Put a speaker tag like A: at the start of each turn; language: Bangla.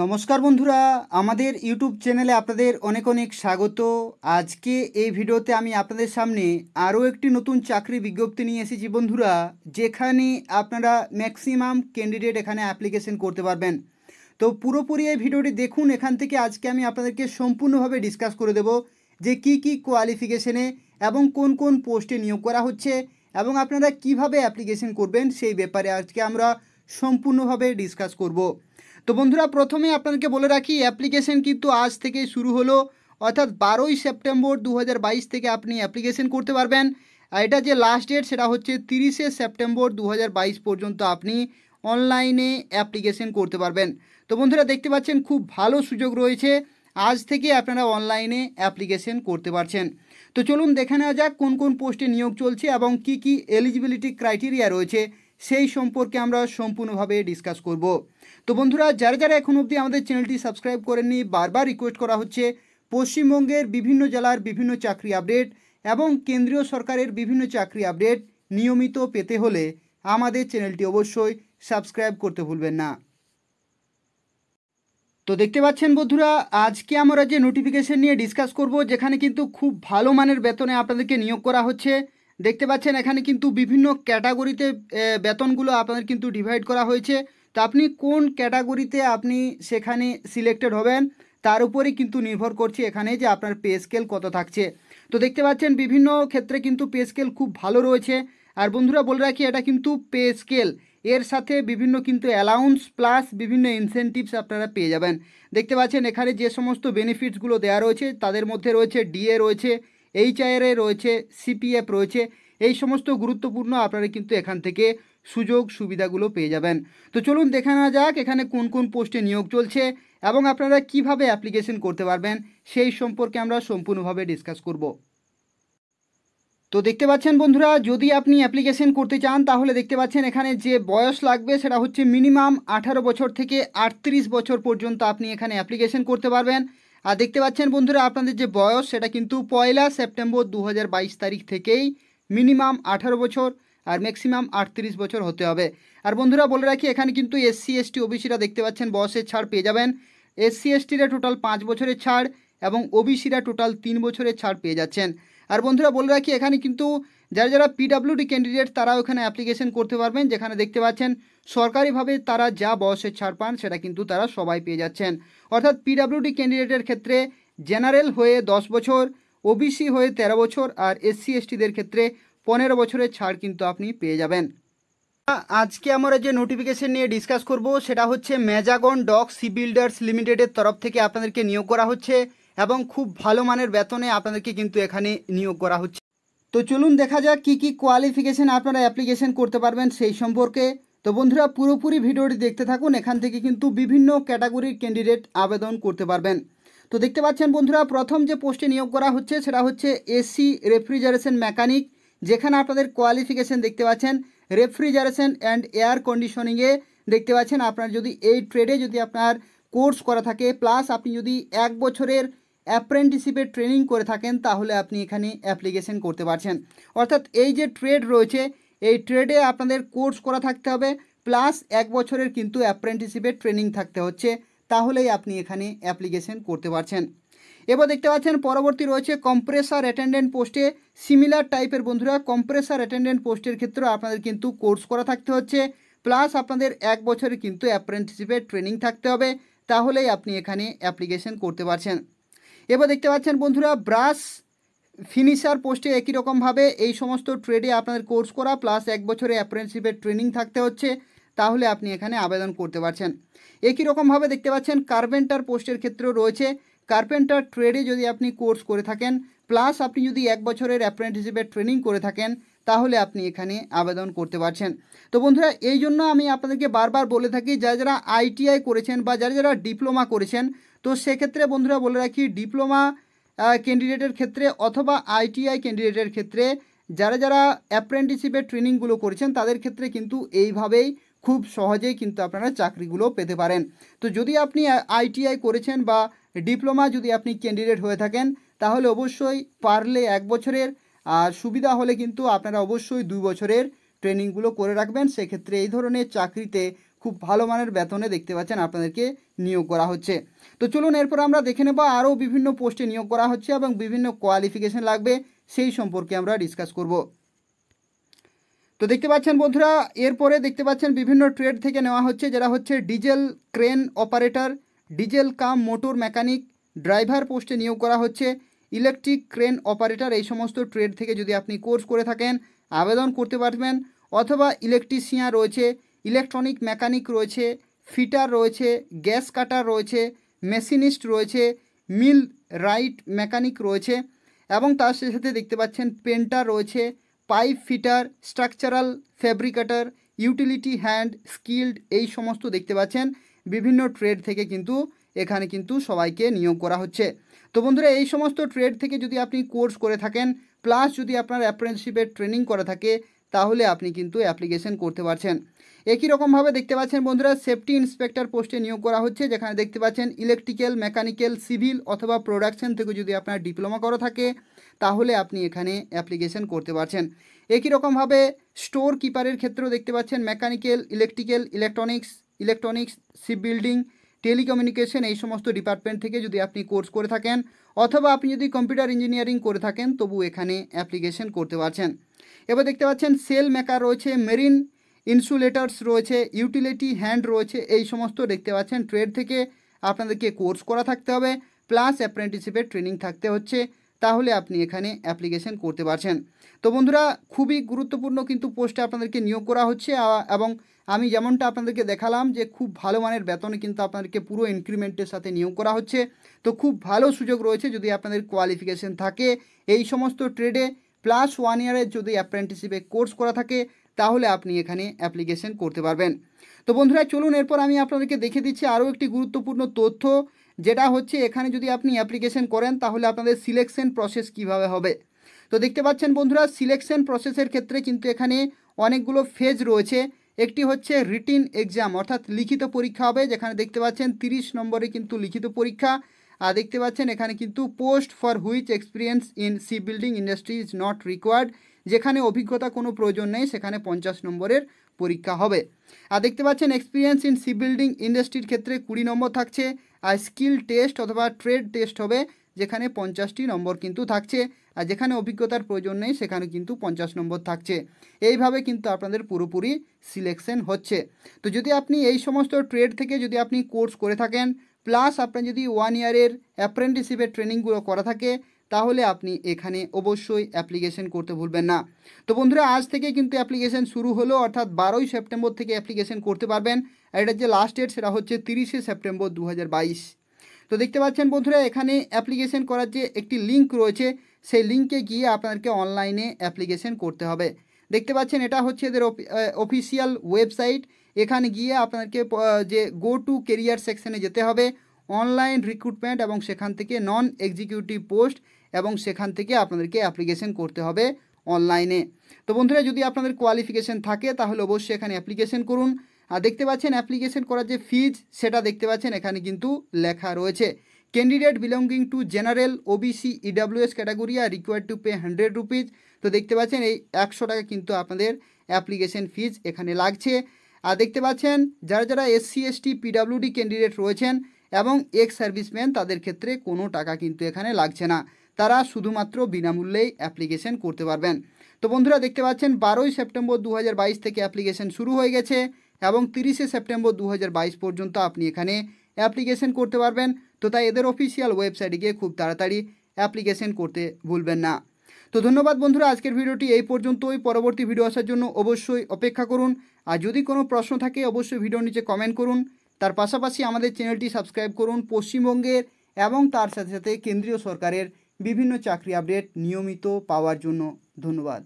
A: নমস্কার বন্ধুরা আমাদের ইউটিউব চ্যানেলে আপনাদের অনেক অনেক স্বাগত আজকে এই ভিডিওতে আমি আপনাদের সামনে আরও একটি নতুন চাকরি বিজ্ঞপ্তি নিয়ে এসেছি বন্ধুরা যেখানে আপনারা ম্যাক্সিমাম ক্যান্ডিডেট এখানে অ্যাপ্লিকেশন করতে পারবেন তো পুরোপুরি এই ভিডিওটি দেখুন এখান থেকে আজকে আমি আপনাদেরকে সম্পূর্ণভাবে ডিসকাস করে দেব যে কি কি কোয়ালিফিকেশনে এবং কোন কোন পোস্টে নিয়োগ করা হচ্ছে এবং আপনারা কিভাবে অ্যাপ্লিকেশন করবেন সেই ব্যাপারে আজকে আমরা সম্পূর্ণভাবে ডিসকাস করবো তো বন্ধুরা প্রথমে আপনাদেরকে বলে রাখি অ্যাপ্লিকেশন কিন্তু আজ থেকে শুরু হলো অর্থাৎ বারোই সেপ্টেম্বর দু থেকে আপনি অ্যাপ্লিকেশন করতে পারবেন আর এটা যে লাস্ট ডেট সেটা হচ্ছে তিরিশে সেপ্টেম্বর দু পর্যন্ত আপনি অনলাইনে অ্যাপ্লিকেশন করতে পারবেন তো বন্ধুরা দেখতে পাচ্ছেন খুব ভালো সুযোগ রয়েছে আজ থেকে আপনারা অনলাইনে অ্যাপ্লিকেশন করতে পারছেন তো চলুন দেখে নেওয়া যাক কোন কোন পোস্টে নিয়োগ চলছে এবং কি কি এলিজিবিলিটি ক্রাইটেরিয়া রয়েছে সেই সম্পর্কে আমরা সম্পূর্ণভাবে ডিসকাস করব তো বন্ধুরা যারা যারা এখন অবধি আমাদের চ্যানেলটি সাবস্ক্রাইব করেননি বারবার রিকোয়েস্ট করা হচ্ছে পশ্চিমবঙ্গের বিভিন্ন জেলার বিভিন্ন চাকরি আপডেট এবং কেন্দ্রীয় সরকারের বিভিন্ন চাকরি আপডেট নিয়মিত পেতে হলে আমাদের চ্যানেলটি অবশ্যই সাবস্ক্রাইব করতে ভুলবেন না তো দেখতে পাচ্ছেন বন্ধুরা আজকে আমরা যে নোটিফিকেশন নিয়ে ডিসকাস করব যেখানে কিন্তু খুব ভালো মানের বেতনে আপনাদেরকে নিয়োগ করা হচ্ছে দেখতে পাচ্ছেন এখানে কিন্তু বিভিন্ন ক্যাটাগরিতে বেতনগুলো আপনাদের কিন্তু ডিভাইড করা হয়েছে তো আপনি কোন ক্যাটাগরিতে আপনি সেখানে সিলেক্টেড হবেন তার উপরে কিন্তু নির্ভর করছে এখানে যে আপনার পে স্কেল কত থাকছে তো দেখতে পাচ্ছেন বিভিন্ন ক্ষেত্রে কিন্তু পে স্কেল খুব ভালো রয়েছে আর বন্ধুরা বলে রাখি এটা কিন্তু পে স্কেল এর সাথে বিভিন্ন কিন্তু অ্যালাউন্স প্লাস বিভিন্ন ইনসেন্টিভস আপনারা পেয়ে যাবেন দেখতে পাচ্ছেন এখানে যে সমস্ত বেনিফিটসগুলো দেওয়া রয়েছে তাদের মধ্যে রয়েছে ডিএ রয়েছে এইচআইআরএ রয়েছে সিপিএফ রয়েছে এই সমস্ত গুরুত্বপূর্ণ আপনারা কিন্তু এখান থেকে সুযোগ সুবিধাগুলো পেয়ে যাবেন তো চলুন দেখে নেওয়া যাক এখানে কোন কোন পোস্টে নিয়োগ চলছে এবং আপনারা কিভাবে অ্যাপ্লিকেশন করতে পারবেন সেই সম্পর্কে আমরা সম্পূর্ণভাবে ডিসকাস করব তো দেখতে পাচ্ছেন বন্ধুরা যদি আপনি অ্যাপ্লিকেশন করতে চান তাহলে দেখতে পাচ্ছেন এখানে যে বয়স লাগবে সেটা হচ্ছে মিনিমাম আঠারো বছর থেকে আটত্রিশ বছর পর্যন্ত আপনি এখানে অ্যাপ্লিকেশন করতে পারবেন আর দেখতে পাচ্ছেন বন্ধুরা আপনাদের যে বয়স সেটা কিন্তু পয়লা সেপ্টেম্বর দু তারিখ থেকেই মিনিমাম আঠারো বছর আর ম্যাক্সিমাম আটত্রিশ বছর হতে হবে আর বন্ধুরা বলে রাখি এখানে কিন্তু এসসি এসটি ওবিসিরা দেখতে পাচ্ছেন বয়সের ছাড় পেয়ে যাবেন এসসি এসটিরা টোটাল পাঁচ বছরের ছাড় এবং ওবিসিরা টোটাল তিন বছরের ছাড় পেয়ে যাচ্ছেন আর বন্ধুরা বলে রাখি এখানে কিন্তু যারা যারা পিডাব্লিউডি ক্যান্ডিডেট তারা ওখানে অ্যাপ্লিকেশন করতে পারবেন যেখানে দেখতে পাচ্ছেন সরকারিভাবে তারা যা বয়সের ছাড় পান সেটা কিন্তু তারা সবাই পেয়ে যাচ্ছেন অর্থাৎ পিডাব্লিউডি ক্যান্ডিডেটের ক্ষেত্রে জেনারেল হয়ে দশ বছর ওবিসি হয়ে ১৩ বছর আর এসসি এসটিদের ক্ষেত্রে পনেরো বছরের ছাড় কিন্তু আপনি পেয়ে যাবেন আজকে আমরা যে নোটিফিকেশন নিয়ে ডিসকাস করব সেটা হচ্ছে ম্যাজাগন ডক সি বিল্ডার্স লিমিটেডের তরফ থেকে আপনাদেরকে নিয়োগ করা হচ্ছে এবং খুব ভালো মানের বেতনে আপনাদেরকে কিন্তু এখানে নিয়োগ করা হচ্ছে তো চলুন দেখা যাক কী কী কোয়ালিফিকেশান আপনারা অ্যাপ্লিকেশান করতে পারবেন সেই সম্পর্কে তো বন্ধুরা পুরোপুরি ভিডিওটি দেখতে থাকুন এখান থেকে কিন্তু বিভিন্ন ক্যাটাগরির ক্যান্ডিডেট আবেদন করতে পারবেন তো দেখতে পাচ্ছেন বন্ধুরা প্রথম যে পোস্টে নিয়োগ করা হচ্ছে সেটা হচ্ছে এসি রেফ্রিজারেশন মেকানিক যেখানে আপনাদের কোয়ালিফিকেশান দেখতে পাচ্ছেন রেফ্রিজারেশন অ্যান্ড এয়ার কন্ডিশনিংয়ে দেখতে পাচ্ছেন আপনার যদি এই ট্রেডে যদি আপনার কোর্স করা থাকে প্লাস আপনি যদি এক বছরের অ্যাপ্রেন্টিসিপের ট্রেনিং করে থাকেন তাহলে আপনি এখানে অ্যাপ্লিকেশন করতে পারছেন অর্থাৎ এই যে ট্রেড রয়েছে এই ট্রেডে আপনাদের কোর্স করা থাকতে হবে প্লাস এক বছরের কিন্তু অ্যাপ্রেন্টিসিপের ট্রেনিং থাকতে হচ্ছে তাহলেই আপনি এখানে অ্যাপ্লিকেশন করতে পারছেন এবার দেখতে পাচ্ছেন পরবর্তী রয়েছে কম্প্রেসার অ্যাটেন্ডেন্ট পোস্টে সিমিলার টাইপের বন্ধুরা কম্প্রেসার অ্যাটেন্ডেন্ট পোস্টের ক্ষেত্রে আপনাদের কিন্তু কোর্স করা থাকতে হচ্ছে প্লাস আপনাদের এক বছরের কিন্তু অ্যাপ্রেন্টিসিপের ট্রেনিং থাকতে হবে তাহলেই আপনি এখানে অ্যাপ্লিকেশন করতে পারছেন এবার দেখতে পাচ্ছেন বন্ধুরা ব্রাশ ফিনিশার পোস্টে একই রকমভাবে এই সমস্ত ট্রেডে আপনাদের কোর্স করা প্লাস এক বছরে অ্যাপ্রেন্টিসশিপের ট্রেনিং থাকতে হচ্ছে তাহলে আপনি এখানে আবেদন করতে পারছেন একই রকমভাবে দেখতে পাচ্ছেন কার্পেন্টার পোস্টের ক্ষেত্রেও রয়েছে কার্পেন্টার ট্রেডে যদি আপনি কোর্স করে থাকেন প্লাস আপনি যদি এক বছরের অ্যাপ্রেন্টিসশিপের ট্রেনিং করে থাকেন তাহলে আপনি এখানে আবেদন করতে পারছেন তো বন্ধুরা এই জন্য আমি আপনাদেরকে বারবার বলে থাকি যারা যারা আইটিআই করেছেন বা যারা যারা ডিপ্লোমা করেছেন তো সেক্ষেত্রে বন্ধুরা বলে রাখি ডিপ্লোমা ক্যান্ডিডেটের ক্ষেত্রে অথবা আইটিআই ক্যান্ডিডেটের ক্ষেত্রে যারা যারা অ্যাপ্রেন্টিসিপের ট্রেনিংগুলো করেছেন তাদের ক্ষেত্রে কিন্তু এইভাবেই খুব সহজেই কিন্তু আপনারা চাকরিগুলো পেতে পারেন তো যদি আপনি আইটিআই করেছেন বা ডিপ্লোমা যদি আপনি ক্যান্ডিডেট হয়ে থাকেন তাহলে অবশ্যই পারলে এক বছরের আর সুবিধা হলে কিন্তু আপনারা অবশ্যই দুই বছরের ট্রেনিংগুলো করে রাখবেন সেক্ষেত্রে এই ধরনের চাকরিতে খুব ভালো মানের বেতনে দেখতে পাচ্ছেন আপনাদেরকে নিয়োগ করা হচ্ছে তো চলুন এরপর আমরা দেখে নেব আরও বিভিন্ন পোস্টে নিয়োগ করা হচ্ছে এবং বিভিন্ন কোয়ালিফিকেশন লাগবে সেই সম্পর্কে আমরা ডিসকাস করব তো দেখতে পাচ্ছেন বন্ধুরা এরপরে দেখতে পাচ্ছেন বিভিন্ন ট্রেড থেকে নেওয়া হচ্ছে যারা হচ্ছে diesel crane operator diesel cum motor mechanic driver পোস্টে নিয়োগ করা হচ্ছে ইলেকট্রিক ক্রেন অপারেটর এই সমস্ত ট্রেড থেকে যদি আপনি কোর্স করে থাকেন আবেদন করতে পারবেন অথবা ইলেকট্রিশিয়ান রয়েছে ইলেকট্রনিক মেকানিক রয়েছে ফিটার রয়েছে গ্যাস কাটার রয়েছে মেশিনিস্ট রয়েছে মিল রাইট মেকানিক রয়েছে এবং তার সাথে দেখতে পাচ্ছেন পেন্টার রয়েছে pipe fitter structural fabricator utility hand skilled এই সমস্ত দেখতে পাচ্ছেন বিভিন্ন ট্রেড থেকে কিন্তু এখানে কিন্তু সবাইকে নিয়োগ করা হচ্ছে তো বন্ধুরা এই সমস্ত ট্রেড থেকে যদি আপনি কোর্স করে থাকেন প্লাস যদি আপনার অ্যাপ্রেন্টশিপের ট্রেনিং করা থাকে তাহলে আপনি কিন্তু অ্যাপ্লিকেশন করতে পারছেন একই রকমভাবে দেখতে পাচ্ছেন বন্ধুরা সেফটি ইন্সপেক্টর পোস্টে নিয়োগ করা হচ্ছে যেখানে দেখতে পাচ্ছেন ইলেকট্রিক্যাল মেকানিক্যাল সিভিল অথবা প্রোডাকশন থেকে যদি আপনার ডিপ্লোমা করা থাকে তাহলে আপনি এখানে অ্যাপ্লিকেশন করতে পারছেন একই রকমভাবে স্টোর কিপারের ক্ষেত্রেও দেখতে পাচ্ছেন mechanical electrical electronics electronics ship building telecommunication এই সমস্ত ডিপার্টমেন্ট থেকে যদি আপনি কোর্স করে থাকেন অথবা আপনি যদি কম্পিউটার ইঞ্জিনিয়ারিং করে থাকেন তবু এখানে অ্যাপ্লিকেশন করতে পারছেন এবার দেখতে পাচ্ছেন সেল মেকার রয়েছে মেরিন ইনসুলেটার্স রয়েছে ইউটিলিটি হ্যান্ড রয়েছে এই সমস্ত দেখতে পাচ্ছেন ট্রেড থেকে আপনাদেরকে কোর্স করা থাকতে হবে প্লাস অ্যাপ্রেন্টিসিপের ট্রেনিং থাকতে হচ্ছে তাহলে আপনি এখানে অ্যাপ্লিকেশন করতে পারছেন তো বন্ধুরা খুবই গুরুত্বপূর্ণ কিন্তু পোস্টে আপনাদেরকে নিয়োগ করা হচ্ছে এবং আমি যেমনটা আপনাদেরকে দেখালাম যে খুব ভালো মানের বেতনে কিন্তু আপনাদেরকে পুরো ইনক্রিমেন্টের সাথে নিয়োগ করা হচ্ছে তো খুব ভালো সুযোগ রয়েছে যদি আপনাদের কোয়ালিফিকেশন থাকে এই সমস্ত ট্রেডে প্লাস ওয়ান ইয়ারের যদি অ্যাপ্রেন্টিসিপে কোর্স করা থাকে তাহলে আপনি এখানে অ্যাপ্লিকেশন করতে পারবেন তো বন্ধুরা চলুন এরপর আমি আপনাদেরকে দেখে দিচ্ছি আরও একটি গুরুত্বপূর্ণ তথ্য যেটা হচ্ছে এখানে যদি আপনি অ্যাপ্লিকেশন করেন তাহলে আপনাদের সিলেকশন প্রসেস কিভাবে হবে তো দেখতে পাচ্ছেন বন্ধুরা সিলেকশন প্রসেসের ক্ষেত্রে কিন্তু এখানে অনেকগুলো ফেজ রয়েছে একটি হচ্ছে রিটিন এক্সাম অর্থাৎ লিখিত পরীক্ষা হবে যেখানে দেখতে পাচ্ছেন 30 নম্বরে কিন্তু লিখিত পরীক্ষা আর দেখতে পাচ্ছেন এখানে কিন্তু post for which experience in sea building industry is not required যেখানে অভিজ্ঞতা কোনো প্রয়োজন নেই সেখানে পঞ্চাশ নম্বরের পরীক্ষা হবে আর দেখতে পাচ্ছেন এক্সপিরিয়েন্স ইন সি বিল্ডিং ইন্ডাস্ট্রির ক্ষেত্রে কুড়ি নম্বর থাকছে আর স্কিল টেস্ট অথবা ট্রেড টেস্ট হবে যেখানে পঞ্চাশটি নম্বর কিন্তু থাকছে আর যেখানে অভিজ্ঞতার প্রয়োজন নেই সেখানে কিন্তু পঞ্চাশ নম্বর থাকছে এইভাবে কিন্তু আপনাদের পুরোপুরি সিলেকশন হচ্ছে তো যদি আপনি এই সমস্ত ট্রেড থেকে যদি আপনি কোর্স করে থাকেন প্লাস আপনার যদি ওয়ান ইয়ারের অ্যাপ্রেন্টিসশিপের ট্রেনিংগুলো করা থাকে তাহলে আপনি এখানে অবশ্যই অ্যাপ্লিকেশন করতে ভুলবেন না তো বন্ধুরা আজ থেকে কিন্তু অ্যাপ্লিকেশন শুরু হলো অর্থাৎ বারোই সেপ্টেম্বর থেকে অ্যাপ্লিকেশন করতে পারবেন আর এটার যে লাস্ট ডেট সেটা হচ্ছে তিরিশে সেপ্টেম্বর দু তো দেখতে পাচ্ছেন বন্ধুরা এখানে অ্যাপ্লিকেশন করার যে একটি লিঙ্ক রয়েছে সেই লিঙ্কে গিয়ে আপনাকে অনলাইনে অ্যাপ্লিকেশন করতে হবে দেখতে পাচ্ছেন এটা হচ্ছে এদের অফিসিয়াল ওয়েবসাইট এখানে গিয়ে আপনাকে যে গো টু কেরিয়ার সেকশনে যেতে হবে অনলাইন রিক্রুটমেন্ট এবং সেখান থেকে নন এক্সিকিউটিভ পোস্ট এবং সেখান থেকে আপনাদেরকে অ্যাপ্লিকেশন করতে হবে অনলাইনে তো বন্ধুরা যদি আপনাদের কোয়ালিফিকেশান থাকে তাহলে অবশ্যই এখানে অ্যাপ্লিকেশন করুন আর দেখতে পাচ্ছেন অ্যাপ্লিকেশন করার যে ফিজ সেটা দেখতে পাচ্ছেন এখানে কিন্তু লেখা রয়েছে candidate belonging to general OBC EWS category আর required to pay hundred rupees তো দেখতে পাচ্ছেন এই একশো টাকা কিন্তু আপনাদের অ্যাপ্লিকেশন ফিজ এখানে লাগছে আর দেখতে পাচ্ছেন যারা যারা এসসি এসটি পিডাব্লিউডি ক্যান্ডিডেট রয়েছেন এবং এক্স সার্ভিসম্যান তাদের ক্ষেত্রে কোনো টাকা কিন্তু এখানে লাগছে না তারা শুধুমাত্র বিনামূল্যেই অ্যাপ্লিকেশন করতে পারবেন তো বন্ধুরা দেখতে পাচ্ছেন বারোই সেপ্টেম্বর দু থেকে অ্যাপ্লিকেশন শুরু হয়ে গেছে এবং তিরিশে সেপ্টেম্বর দু পর্যন্ত আপনি এখানে অ্যাপ্লিকেশন করতে পারবেন তো তাই এদের অফিসিয়াল ওয়েবসাইটে গিয়ে খুব তাড়াতাড়ি অ্যাপ্লিকেশন করতে ভুলবেন না তো ধন্যবাদ বন্ধুরা আজকের ভিডিওটি এই পর্যন্তই পরবর্তী ভিডিও আসার জন্য অবশ্যই অপেক্ষা করুন আর যদি কোনো প্রশ্ন থাকে অবশ্যই ভিডিওর নিচে কমেন্ট করুন তার পাশাপাশি আমাদের চ্যানেলটি সাবস্ক্রাইব করুন পশ্চিমবঙ্গের এবং তার সাথে সাথে কেন্দ্রীয় সরকারের বিভিন্ন চাকরি আপডেট নিয়মিত পাওয়ার জন্য ধন্যবাদ